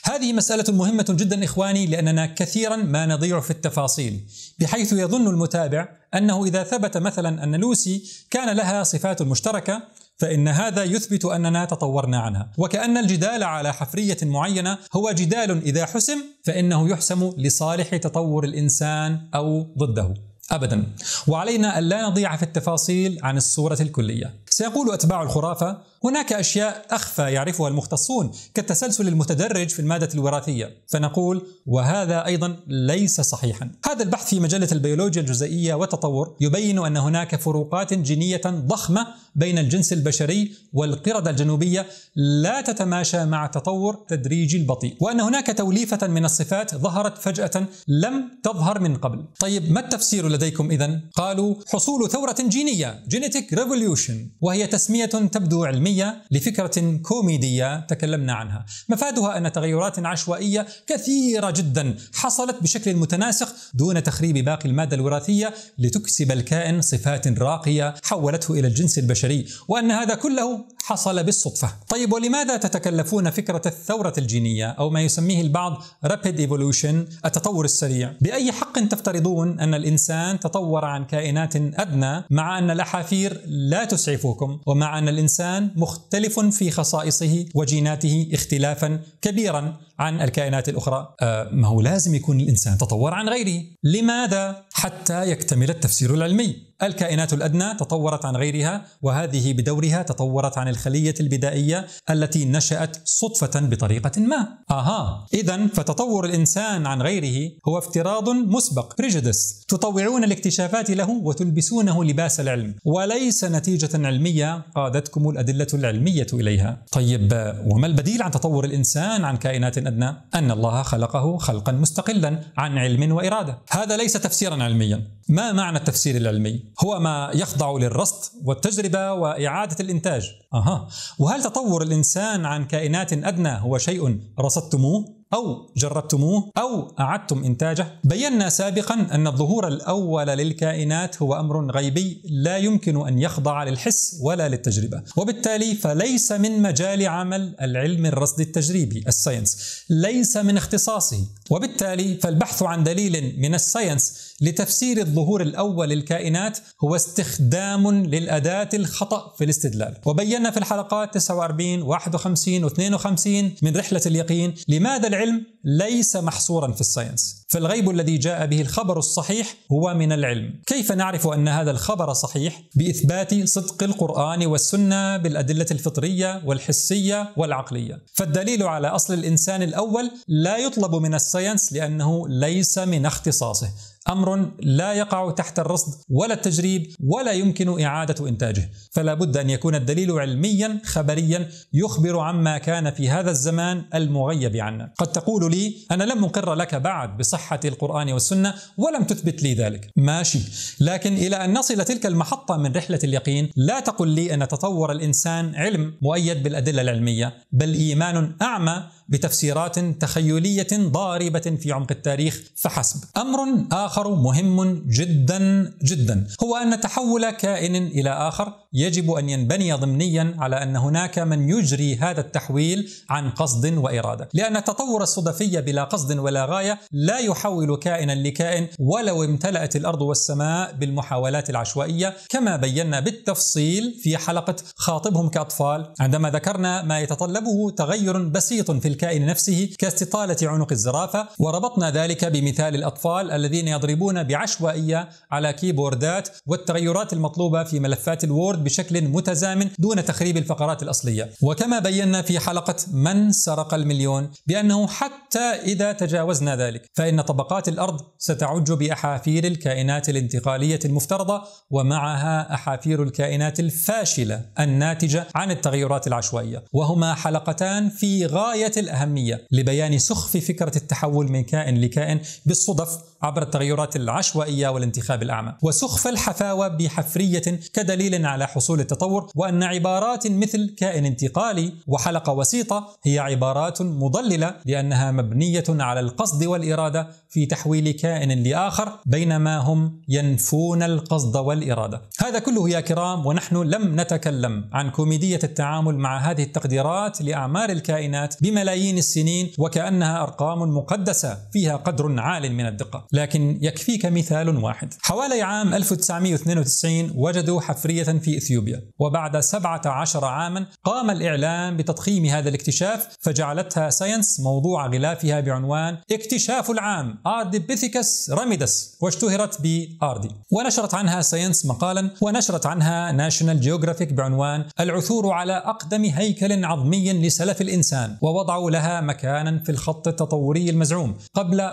هذه مسألة مهمة جدا إخواني لأننا كثيرا ما نضيع في التفاصيل بحيث يظن المتابع أنه إذا ثبت مثلا أن لوسي كان لها صفات مشتركة فإن هذا يثبت أننا تطورنا عنها وكأن الجدال على حفرية معينة هو جدال إذا حسم فإنه يحسم لصالح تطور الإنسان أو ضده ابدا وعلينا الا نضيع في التفاصيل عن الصوره الكليه سيقول اتباع الخرافه هناك أشياء أخفى يعرفها المختصون كالتسلسل المتدرج في المادة الوراثية فنقول وهذا أيضا ليس صحيحا هذا البحث في مجلة البيولوجيا الجزيئية والتطور يبين أن هناك فروقات جينية ضخمة بين الجنس البشري والقردة الجنوبية لا تتماشى مع التطور تدريجي البطيء وأن هناك توليفة من الصفات ظهرت فجأة لم تظهر من قبل طيب ما التفسير لديكم إذا؟ قالوا حصول ثورة جينية Genetic Revolution وهي تسمية تبدو علمية درامية لفكرة كوميدية تكلمنا عنها مفادها أن تغيرات عشوائية كثيرة جدا حصلت بشكل متناسق دون تخريب باقي المادة الوراثية لتكسب الكائن صفات راقية حولته إلى الجنس البشري وأن هذا كله حصل بالصدفة طيب ولماذا تتكلفون فكرة الثورة الجينية أو ما يسميه البعض Rapid Evolution التطور السريع بأي حق تفترضون أن الإنسان تطور عن كائنات أدنى مع أن الأحافير لا تسعفكم ومع أن الإنسان مختلف في خصائصه وجيناته اختلافا كبيرا عن الكائنات الاخرى آه ما هو لازم يكون الانسان تطور عن غيره لماذا حتى يكتمل التفسير العلمي الكائنات الأدنى تطورت عن غيرها وهذه بدورها تطورت عن الخلية البدائية التي نشأت صدفة بطريقة ما. أها، إذا فتطور الإنسان عن غيره هو افتراض مسبق بريجدس تطوعون الاكتشافات له وتلبسونه لباس العلم وليس نتيجة علمية قادتكم الأدلة العلمية إليها. طيب وما البديل عن تطور الإنسان عن كائنات أدنى؟ أن الله خلقه خلقا مستقلا عن علم وإرادة. هذا ليس تفسيرا علميا. ما معنى التفسير العلمي؟ هو ما يخضع للرصد والتجربة وإعادة الإنتاج أها وهل تطور الإنسان عن كائنات أدنى هو شيء رصدتموه؟ أو جربتموه أو أعدتم إنتاجه بينا سابقا أن الظهور الأول للكائنات هو أمر غيبي لا يمكن أن يخضع للحس ولا للتجربة وبالتالي فليس من مجال عمل العلم الرصد التجريبي الساينس ليس من اختصاصه وبالتالي فالبحث عن دليل من الساينس لتفسير الظهور الأول للكائنات هو استخدام للأداة الخطأ في الاستدلال وبينا في الحلقات 49 51 و52 من رحلة اليقين لماذا العلم ليس محصورا في الساينس فالغيب الذي جاء به الخبر الصحيح هو من العلم كيف نعرف أن هذا الخبر صحيح؟ بإثبات صدق القرآن والسنة بالأدلة الفطرية والحسية والعقلية فالدليل على أصل الإنسان الأول لا يطلب من الساينس لأنه ليس من اختصاصه امر لا يقع تحت الرصد ولا التجريب ولا يمكن اعاده انتاجه فلا بد ان يكون الدليل علميا خبريا يخبر عما كان في هذا الزمان المغيب عنا قد تقول لي انا لم اقر لك بعد بصحه القران والسنه ولم تثبت لي ذلك ماشي لكن الى ان نصل تلك المحطه من رحله اليقين لا تقل لي ان تطور الانسان علم مؤيد بالادله العلميه بل ايمان اعمى بتفسيرات تخيليه ضاربه في عمق التاريخ فحسب. امر اخر مهم جدا جدا هو ان تحول كائن الى اخر يجب ان ينبني ضمنيا على ان هناك من يجري هذا التحويل عن قصد واراده، لان التطور الصدفي بلا قصد ولا غايه لا يحول كائنا لكائن ولو امتلأت الارض والسماء بالمحاولات العشوائيه كما بينا بالتفصيل في حلقه خاطبهم كاطفال عندما ذكرنا ما يتطلبه تغير بسيط في الكائن نفسه كاستطالة عنق الزرافة وربطنا ذلك بمثال الأطفال الذين يضربون بعشوائية على كيبوردات والتغيرات المطلوبة في ملفات الوورد بشكل متزامن دون تخريب الفقرات الأصلية وكما بينا في حلقة من سرق المليون بأنه حتى إذا تجاوزنا ذلك فإن طبقات الأرض ستعج بأحافير الكائنات الانتقالية المفترضة ومعها أحافير الكائنات الفاشلة الناتجة عن التغيرات العشوائية وهما حلقتان في غاية الأهمية لبيان سخف فكرة التحول من كائن لكائن بالصدف عبر التغيرات العشوائية والانتخاب الأعمى وسخف الحفاوة بحفرية كدليل على حصول التطور وأن عبارات مثل كائن انتقالي وحلقة وسيطة هي عبارات مضللة لأنها مبنية على القصد والإرادة في تحويل كائن لآخر بينما هم ينفون القصد والإرادة هذا كله يا كرام ونحن لم نتكلم عن كوميدية التعامل مع هذه التقديرات لأعمار الكائنات بملايين السنين وكأنها أرقام مقدسة فيها قدر عال من الدقة لكن يكفيك مثال واحد حوالي عام 1992 وجدوا حفرية في إثيوبيا وبعد 17 عاما قام الإعلام بتضخيم هذا الاكتشاف فجعلتها ساينس موضوع غلافها بعنوان اكتشاف العام آرديبيثيكس راميدس واشتهرت بآردي ونشرت عنها ساينس مقالا ونشرت عنها ناشونال جيوغرافيك بعنوان العثور على أقدم هيكل عظمي لسلف الإنسان ووضعوا لها مكانا في الخط التطوري المزعوم قبل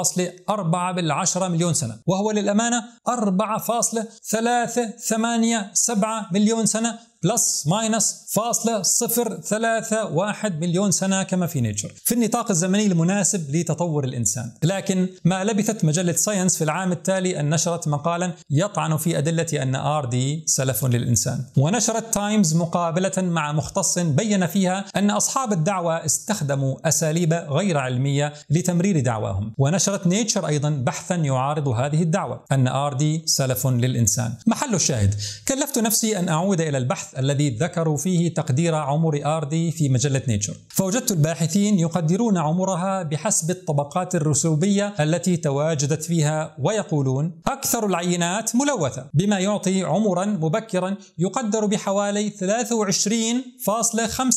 4.5 4.4 مليون سنة وهو للأمانة 4.387 مليون سنة بلس ماينس فاصلة صفر ثلاثة واحد مليون سنة كما في نيتشر في النطاق الزمني المناسب لتطور الإنسان لكن ما لبثت مجلة ساينس في العام التالي أن نشرت مقالا يطعن في أدلة أن آر دي سلف للإنسان ونشرت تايمز مقابلة مع مختص بين فيها أن أصحاب الدعوة استخدموا أساليب غير علمية لتمرير دعواهم ونشرت نيتشر أيضا بحثا يعارض هذه الدعوة أن آر دي سلف للإنسان محل الشاهد كلفت نفسي أن أعود إلى البحث البحث الذي ذكروا فيه تقدير عمر آردي في مجلة نيتشر فوجدت الباحثين يقدرون عمرها بحسب الطبقات الرسوبية التي تواجدت فيها ويقولون أكثر العينات ملوثة بما يعطي عمرا مبكرا يقدر بحوالي 23.5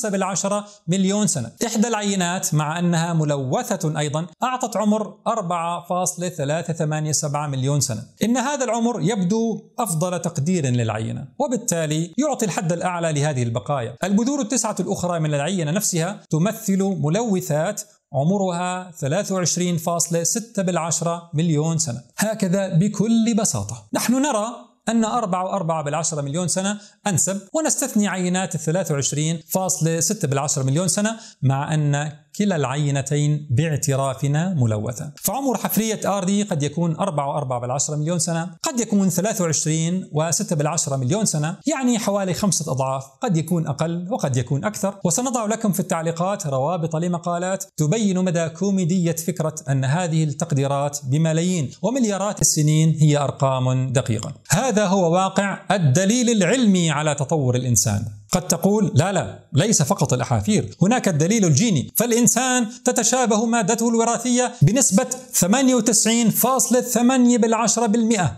بالعشرة مليون سنة إحدى العينات مع أنها ملوثة أيضا أعطت عمر 4.387 مليون سنة إن هذا العمر يبدو أفضل تقدير للعينة وبالتالي يعطي الحد الحد الأعلى لهذه البقايا البذور التسعة الأخرى من العينة نفسها تمثل ملوثات عمرها 23.6 بالعشرة مليون سنة هكذا بكل بساطة نحن نرى أن 4.4 بالعشرة مليون سنة أنسب ونستثني عينات 23.6 بالعشرة مليون سنة مع أن كلا العينتين باعترافنا ملوثة فعمر حفرية آر دي قد يكون 4 و4 بالعشرة مليون سنة قد يكون 23 و6 بالعشرة مليون سنة يعني حوالي خمسة أضعاف قد يكون أقل وقد يكون أكثر وسنضع لكم في التعليقات روابط لمقالات تبين مدى كوميدية فكرة أن هذه التقديرات بملايين ومليارات السنين هي أرقام دقيقة هذا هو واقع الدليل العلمي على تطور الإنسان قد تقول لا لا ليس فقط الأحافير هناك الدليل الجيني فالإنسان تتشابه مادته الوراثية بنسبة 98.8%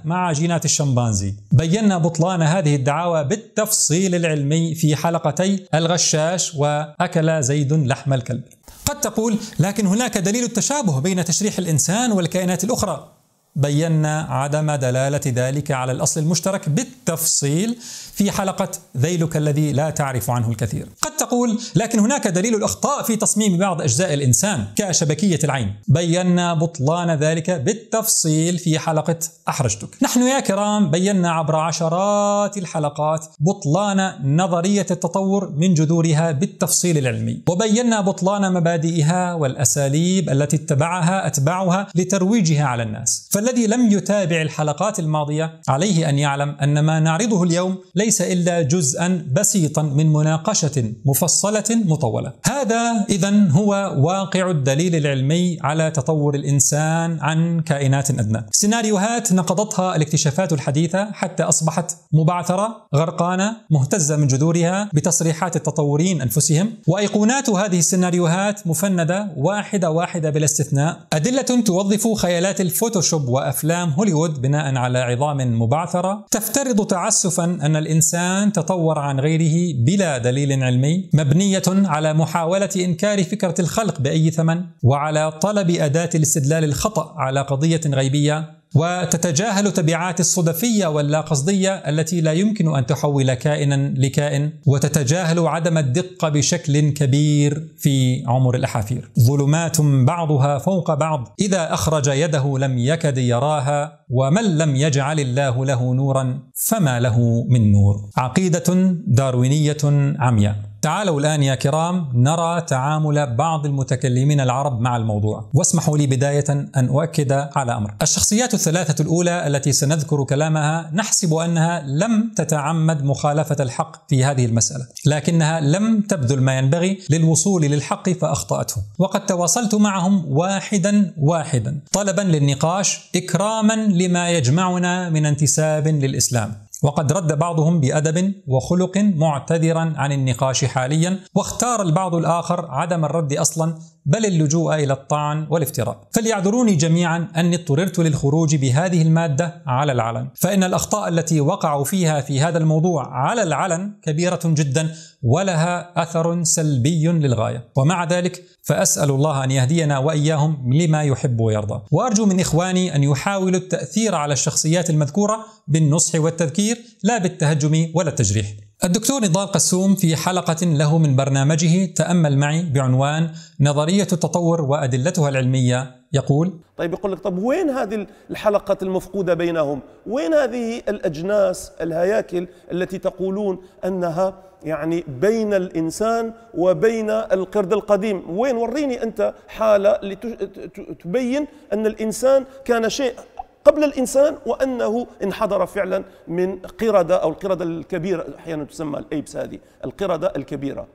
مع جينات الشمبانزي بينا بطلان هذه الدعاوى بالتفصيل العلمي في حلقتي الغشاش وأكل زيد لحم الكلب قد تقول لكن هناك دليل التشابه بين تشريح الإنسان والكائنات الأخرى بينا عدم دلالة ذلك على الأصل المشترك بالتفصيل في حلقة ذيلك الذي لا تعرف عنه الكثير قد تقول لكن هناك دليل الأخطاء في تصميم بعض أجزاء الإنسان كشبكية العين بينا بطلان ذلك بالتفصيل في حلقة أحرجتك نحن يا كرام بينا عبر عشرات الحلقات بطلان نظرية التطور من جذورها بالتفصيل العلمي وبينا بطلان مبادئها والأساليب التي اتبعها أتباعها لترويجها على الناس فالذي لم يتابع الحلقات الماضية عليه أن يعلم أن ما نعرضه اليوم ليس إلا جزءا بسيطا من مناقشة مفصلة مطولة هذا إذا هو واقع الدليل العلمي على تطور الإنسان عن كائنات أدنى سيناريوهات نقضتها الاكتشافات الحديثة حتى أصبحت مبعثرة غرقانة مهتزة من جذورها بتصريحات التطورين أنفسهم وأيقونات هذه السيناريوهات مفندة واحدة واحدة بلا استثناء أدلة توظف خيالات الفوتوشوب وأفلام هوليوود بناء على عظام مبعثرة تفترض تعسفا أن الإنسان الانسان تطور عن غيره بلا دليل علمي مبنيه على محاوله انكار فكره الخلق باي ثمن وعلى طلب اداه الاستدلال الخطا على قضيه غيبيه وتتجاهل تبعات الصدفية واللا قصدية التي لا يمكن أن تحول كائنا لكائن وتتجاهل عدم الدقة بشكل كبير في عمر الأحافير ظلمات بعضها فوق بعض إذا أخرج يده لم يكد يراها ومن لم يجعل الله له نورا فما له من نور عقيدة داروينية عمياء تعالوا الآن يا كرام نرى تعامل بعض المتكلمين العرب مع الموضوع واسمحوا لي بداية أن أؤكد على أمر الشخصيات الثلاثة الأولى التي سنذكر كلامها نحسب أنها لم تتعمد مخالفة الحق في هذه المسألة لكنها لم تبذل ما ينبغي للوصول للحق فأخطأته وقد تواصلت معهم واحدا واحدا طلبا للنقاش إكراما لما يجمعنا من انتساب للإسلام وقد رد بعضهم بأدب وخلق معتذرا عن النقاش حاليا واختار البعض الآخر عدم الرد أصلا بل اللجوء إلى الطعن والافتراء فليعذروني جميعا أني اضطررت للخروج بهذه المادة على العلن فإن الأخطاء التي وقعوا فيها في هذا الموضوع على العلن كبيرة جدا ولها أثر سلبي للغاية ومع ذلك فأسأل الله أن يهدينا وإياهم لما يحب ويرضى وأرجو من إخواني أن يحاولوا التأثير على الشخصيات المذكورة بالنصح والتذكير التغيير لا بالتهجم ولا التجريح. الدكتور نضال قسوم في حلقة له من برنامجه تأمل معي بعنوان نظرية التطور وأدلتها العلمية يقول طيب يقول لك طب وين هذه الحلقات المفقودة بينهم وين هذه الأجناس الهياكل التي تقولون أنها يعني بين الإنسان وبين القرد القديم وين وريني أنت حالة لتبين أن الإنسان كان شيء قبل الإنسان وأنه انحدر فعلا من قردة أو القردة الكبيرة أحيانا تسمى الأيبس هذه القردة الكبيرة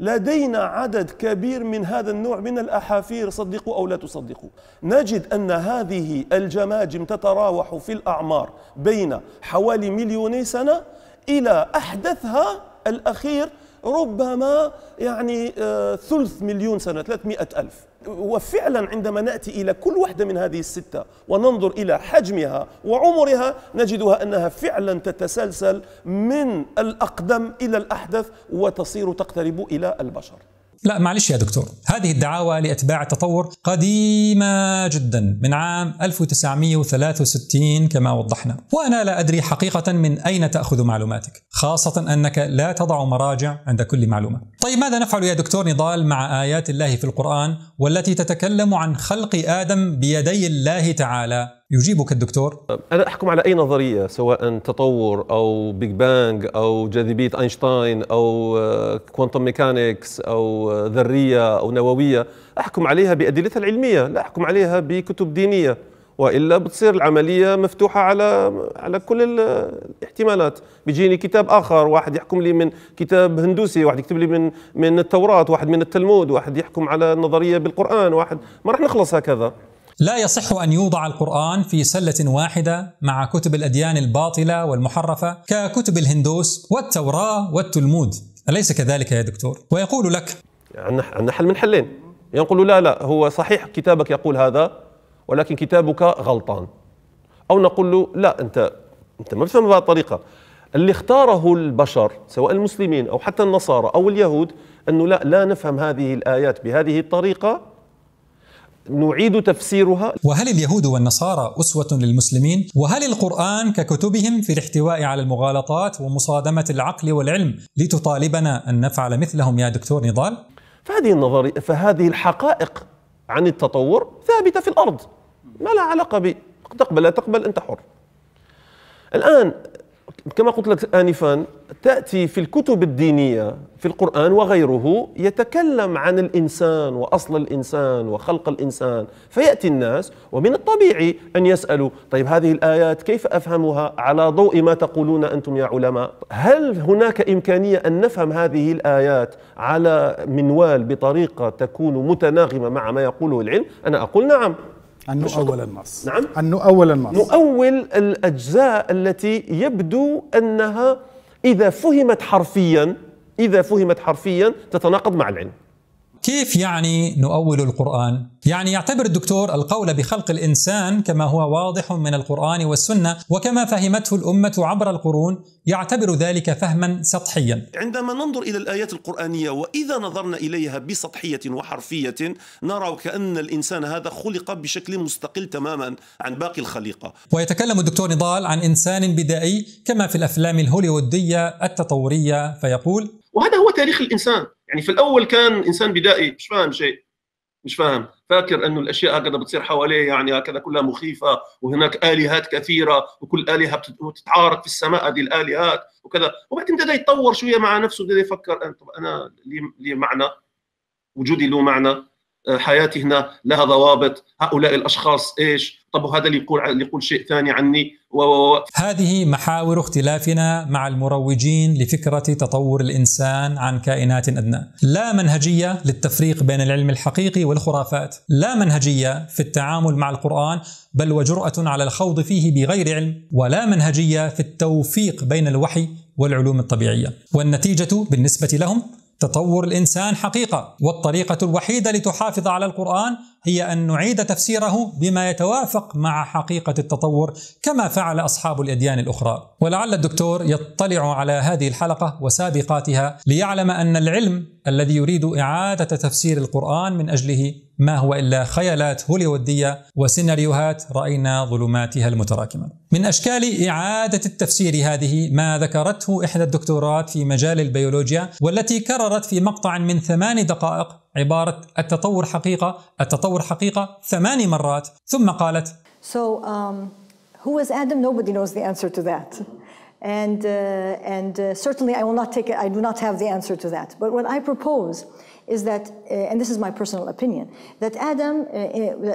لدينا عدد كبير من هذا النوع من الأحافير صدقوا أو لا تصدقوا نجد أن هذه الجماجم تتراوح في الأعمار بين حوالي مليوني سنة إلى أحدثها الأخير ربما يعني آه، ثلث مليون سنة 300 ألف وفعلا عندما ناتي الى كل واحده من هذه السته وننظر الى حجمها وعمرها نجدها انها فعلا تتسلسل من الاقدم الى الاحدث وتصير تقترب الى البشر لا معلش يا دكتور هذه الدعاوى لأتباع التطور قديمة جدا من عام 1963 كما وضحنا وأنا لا أدري حقيقة من أين تأخذ معلوماتك خاصة أنك لا تضع مراجع عند كل معلومة طيب ماذا نفعل يا دكتور نضال مع آيات الله في القرآن والتي تتكلم عن خلق آدم بيدي الله تعالى يجيبك الدكتور انا احكم على اي نظريه سواء تطور او بيج بانج او جاذبيه اينشتاين او كوانتم آه، ميكانكس او آه، ذريه او نوويه احكم عليها بادلتها العلميه لا احكم عليها بكتب دينيه والا بتصير العمليه مفتوحه على على كل آه، الاحتمالات بيجيني كتاب اخر واحد يحكم لي من كتاب هندوسي واحد يكتب لي من من التوراه واحد من التلمود واحد يحكم على النظريه بالقران واحد ما راح نخلص هكذا لا يصح ان يوضع القران في سله واحده مع كتب الاديان الباطله والمحرفه ككتب الهندوس والتوراه والتلمود اليس كذلك يا دكتور ويقول لك عندنا حل من حلين يقول لا لا هو صحيح كتابك يقول هذا ولكن كتابك غلطان او نقول له لا انت انت ما بتفهم بهذه الطريقه اللي اختاره البشر سواء المسلمين او حتى النصارى او اليهود انه لا لا نفهم هذه الايات بهذه الطريقه نعيد تفسيرها وهل اليهود والنصارى أسوة للمسلمين؟ وهل القرآن ككتبهم في الاحتواء على المغالطات ومصادمة العقل والعلم لتطالبنا أن نفعل مثلهم يا دكتور نضال؟ فهذه النظرية فهذه الحقائق عن التطور ثابتة في الأرض ما لها علاقة ب تقبل لا تقبل أنت حر الآن كما قلت لك آنفا تأتي في الكتب الدينية في القرآن وغيره يتكلم عن الإنسان وأصل الإنسان وخلق الإنسان فيأتي الناس ومن الطبيعي أن يسألوا طيب هذه الآيات كيف أفهمها على ضوء ما تقولون أنتم يا علماء هل هناك إمكانية أن نفهم هذه الآيات على منوال بطريقة تكون متناغمة مع ما يقوله العلم أنا أقول نعم أن نؤول النص نعم أن نؤول النص نؤول الأجزاء التي يبدو أنها إذا فهمت حرفيا إذا فهمت حرفيا تتناقض مع العلم كيف يعني نؤول القرآن؟ يعني يعتبر الدكتور القول بخلق الإنسان كما هو واضح من القرآن والسنة وكما فهمته الأمة عبر القرون يعتبر ذلك فهما سطحيا. عندما ننظر إلى الآيات القرآنية وإذا نظرنا إليها بسطحية وحرفية نرى كأن الإنسان هذا خلق بشكل مستقل تماما عن باقي الخليقة. ويتكلم الدكتور نضال عن إنسان بدائي كما في الأفلام الهوليوودية التطورية فيقول: وهذا هو تاريخ الإنسان يعني في الاول كان انسان بدائي مش فاهم شيء مش فاهم فاكر انه الاشياء هكذا بتصير حواليه يعني هكذا كلها مخيفه وهناك الهات كثيره وكل الهه بتتعارك في السماء هذه الالهات وكذا وبعدين بدا يتطور شويه مع نفسه بدا يفكر انا لي معنى وجودي له معنى آه، حياتي هنا لها ضوابط هؤلاء الاشخاص ايش طب وهذا اللي يقول اللي يقول شيء ثاني عني و و هذه محاور اختلافنا مع المروجين لفكره تطور الانسان عن كائنات ادنى لا منهجيه للتفريق بين العلم الحقيقي والخرافات لا منهجيه في التعامل مع القران بل وجراه على الخوض فيه بغير علم ولا منهجيه في التوفيق بين الوحي والعلوم الطبيعيه والنتيجه بالنسبه لهم تطور الانسان حقيقه والطريقه الوحيده لتحافظ على القران هي أن نعيد تفسيره بما يتوافق مع حقيقة التطور كما فعل أصحاب الأديان الأخرى ولعل الدكتور يطلع على هذه الحلقة وسابقاتها ليعلم أن العلم الذي يريد إعادة تفسير القرآن من أجله ما هو إلا خيالات هوليوودية وسيناريوهات رأينا ظلماتها المتراكمة من أشكال إعادة التفسير هذه ما ذكرته إحدى الدكتورات في مجال البيولوجيا والتي كررت في مقطع من ثمان دقائق عبارة التطور حقيقة التطور حقيقة ثماني مرات ثم قالت So um, who is Adam? Nobody knows the answer to that. And, uh, and uh, certainly I will not take it, I do not have the answer to that. But what I propose is that, uh, and this is my personal opinion, that Adam,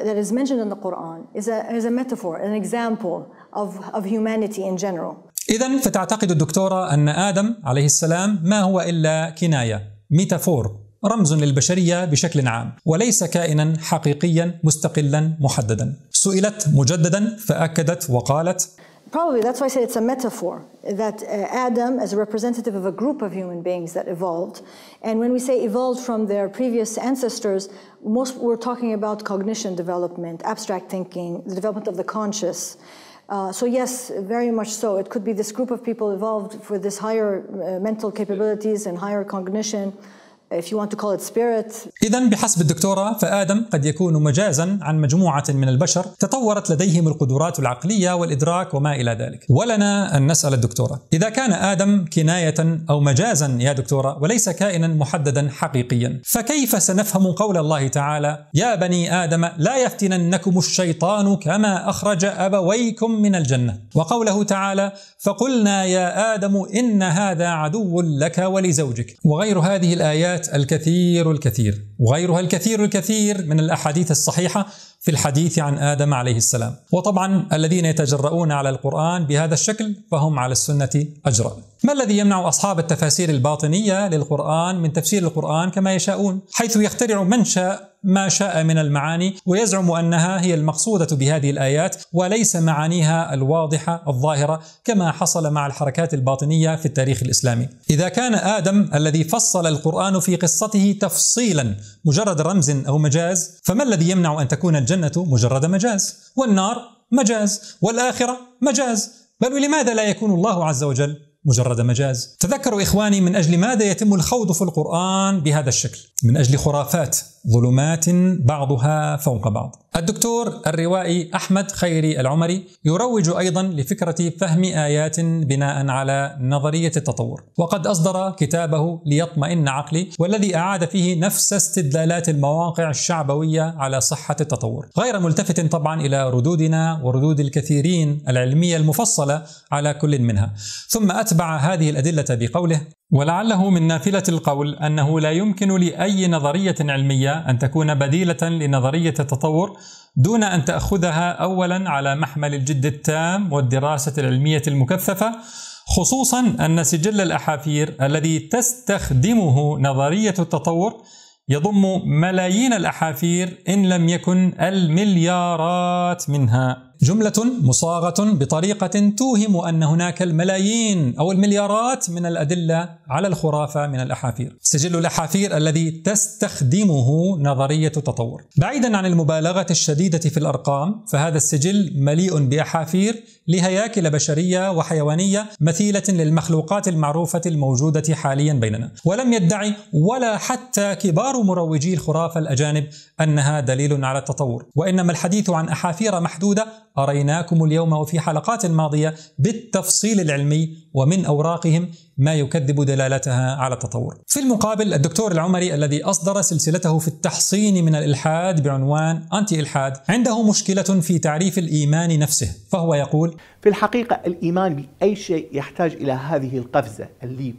that is mentioned in the Quran, is a, is a metaphor, an example of, of humanity in general. إذا فتعتقد الدكتورة أن آدم عليه السلام ما هو إلا كناية، ميتافور رمز للبشرية بشكل عام وليس كائنا حقيقيا مستقلا محددا سئلت مجددا فأكدت وقالت Probably that's why I say it's a metaphor that uh, Adam, as a representative of a group of human beings that evolved, and when we say evolved from their previous ancestors, most we're talking about cognition development, abstract thinking, the development of the conscious. Uh, so yes, very much so. It could be this group of people evolved for this higher uh, mental capabilities and higher cognition. إذا بحسب الدكتورة فآدم قد يكون مجازا عن مجموعة من البشر تطورت لديهم القدرات العقلية والإدراك وما إلى ذلك ولنا أن نسأل الدكتورة إذا كان آدم كناية أو مجازا يا دكتورة وليس كائنا محددا حقيقيا فكيف سنفهم قول الله تعالى يا بني آدم لا يفتننكم الشيطان كما أخرج أبويكم من الجنة وقوله تعالى فقلنا يا آدم إن هذا عدو لك ولزوجك وغير هذه الآيات الكثير الكثير وغيرها الكثير الكثير من الاحاديث الصحيحه في الحديث عن ادم عليه السلام وطبعا الذين يتجرؤون على القران بهذا الشكل فهم على السنه اجرا ما الذي يمنع اصحاب التفاسير الباطنيه للقران من تفسير القران كما يشاءون حيث يخترع من شاء ما شاء من المعاني ويزعم انها هي المقصوده بهذه الايات وليس معانيها الواضحه الظاهره كما حصل مع الحركات الباطنيه في التاريخ الاسلامي. اذا كان ادم الذي فصل القران في قصته تفصيلا مجرد رمز او مجاز فما الذي يمنع ان تكون الجنه الجنة مجرد مجاز والنار مجاز والآخرة مجاز بل ولماذا لا يكون الله عز وجل مجرد مجاز تذكروا إخواني من أجل ماذا يتم الخوض في القرآن بهذا الشكل من أجل خرافات ظلمات بعضها فوق بعض الدكتور الروائي أحمد خيري العمري يروج أيضا لفكرة فهم آيات بناء على نظرية التطور وقد أصدر كتابه ليطمئن عقلي والذي أعاد فيه نفس استدلالات المواقع الشعبوية على صحة التطور غير ملتفت طبعا إلى ردودنا وردود الكثيرين العلمية المفصلة على كل منها ثم أتبع هذه الأدلة بقوله ولعله من نافلة القول أنه لا يمكن لأي نظرية علمية أن تكون بديلة لنظرية التطور دون أن تأخذها أولا على محمل الجد التام والدراسة العلمية المكثفة خصوصا أن سجل الأحافير الذي تستخدمه نظرية التطور يضم ملايين الأحافير إن لم يكن المليارات منها جملة مصاغة بطريقة توهم أن هناك الملايين أو المليارات من الأدلة على الخرافة من الأحافير سجل الأحافير الذي تستخدمه نظرية التطور بعيدا عن المبالغة الشديدة في الأرقام فهذا السجل مليء بأحافير لهياكل بشرية وحيوانية مثيلة للمخلوقات المعروفة الموجودة حاليا بيننا ولم يدعي ولا حتى كبار مروجي الخرافة الأجانب أنها دليل على التطور وإنما الحديث عن أحافير محدودة أريناكم اليوم وفي حلقات ماضية بالتفصيل العلمي ومن أوراقهم ما يكذب دلالتها على التطور. في المقابل الدكتور العمري الذي أصدر سلسلته في التحصين من الإلحاد بعنوان أنتي إلحاد عنده مشكلة في تعريف الإيمان نفسه فهو يقول في الحقيقة الإيمان بأي شيء يحتاج إلى هذه القفزة الليب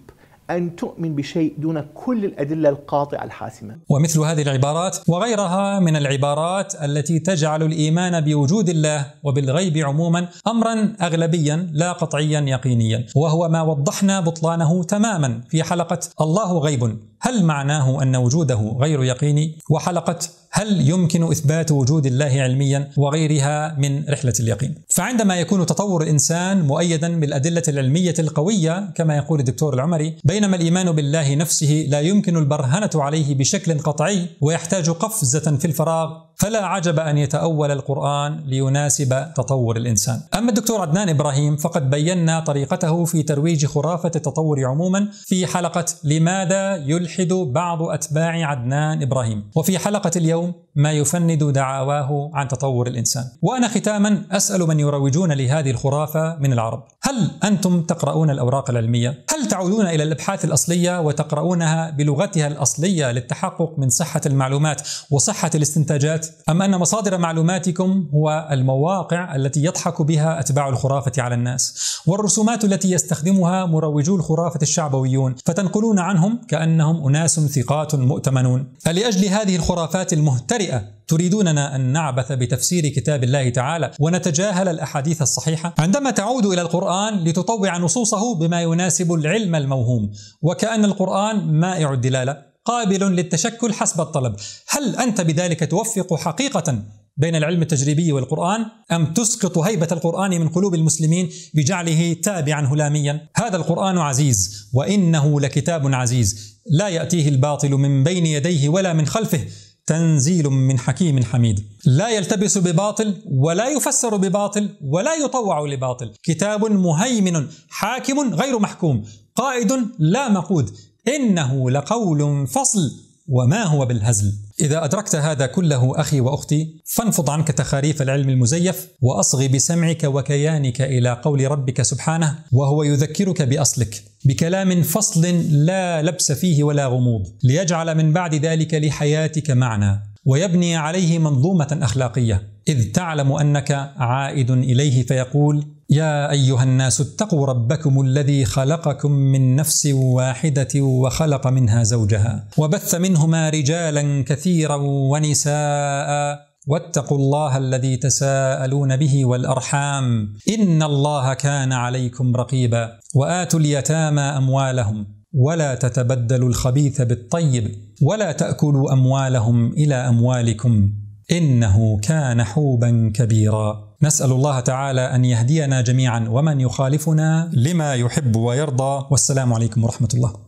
أن تؤمن بشيء دون كل الأدلة القاطعة الحاسمة ومثل هذه العبارات وغيرها من العبارات التي تجعل الإيمان بوجود الله وبالغيب عموما أمرا أغلبيا لا قطعيا يقينيا وهو ما وضحنا بطلانه تماما في حلقة الله غيب هل معناه أن وجوده غير يقيني؟ وحلقة هل يمكن إثبات وجود الله علميا وغيرها من رحلة اليقين فعندما يكون تطور الإنسان مؤيدا بالأدلة العلمية القوية كما يقول الدكتور العمري بينما الإيمان بالله نفسه لا يمكن البرهنة عليه بشكل قطعي ويحتاج قفزة في الفراغ فلا عجب أن يتأول القرآن ليناسب تطور الإنسان أما الدكتور عدنان إبراهيم فقد بينا طريقته في ترويج خرافة التطور عموما في حلقة لماذا يلحد بعض أتباع عدنان إبراهيم وفي حلقة اليوم ما يفند دعاواه عن تطور الإنسان وأنا ختاما أسأل من يروجون لهذه الخرافة من العرب هل أنتم تقرؤون الأوراق العلمية؟ هل تعودون إلى الأبحاث الأصلية وتقرؤونها بلغتها الأصلية للتحقق من صحة المعلومات وصحة الاستنتاجات الشركات أم أن مصادر معلوماتكم هو المواقع التي يضحك بها أتباع الخرافة على الناس والرسومات التي يستخدمها مروجو الخرافة الشعبويون فتنقلون عنهم كأنهم أناس ثقات مؤتمنون فلأجل هذه الخرافات المهترئة تريدوننا أن نعبث بتفسير كتاب الله تعالى ونتجاهل الأحاديث الصحيحة عندما تعود إلى القرآن لتطوع نصوصه بما يناسب العلم الموهوم وكأن القرآن مائع الدلالة قابل للتشكل حسب الطلب هل أنت بذلك توفق حقيقة بين العلم التجريبي والقرآن أم تسقط هيبة القرآن من قلوب المسلمين بجعله تابعا هلاميا هذا القرآن عزيز وإنه لكتاب عزيز لا يأتيه الباطل من بين يديه ولا من خلفه تنزيل من حكيم حميد لا يلتبس بباطل ولا يفسر بباطل ولا يطوع لباطل كتاب مهيمن حاكم غير محكوم قائد لا مقود إنه لقول فصل وما هو بالهزل إذا أدركت هذا كله أخي وأختي فانفض عنك تخاريف العلم المزيف وأصغ بسمعك وكيانك إلى قول ربك سبحانه وهو يذكرك بأصلك بكلام فصل لا لبس فيه ولا غموض ليجعل من بعد ذلك لحياتك معنى ويبني عليه منظومة أخلاقية إذ تعلم أنك عائد إليه فيقول يا ايها الناس اتقوا ربكم الذي خلقكم من نفس واحده وخلق منها زوجها وبث منهما رجالا كثيرا ونساء واتقوا الله الذي تساءلون به والارحام ان الله كان عليكم رقيبا واتوا اليتامى اموالهم ولا تتبدلوا الخبيث بالطيب ولا تاكلوا اموالهم الى اموالكم انه كان حوبا كبيرا نسال الله تعالى ان يهدينا جميعا ومن يخالفنا لما يحب ويرضى والسلام عليكم ورحمه الله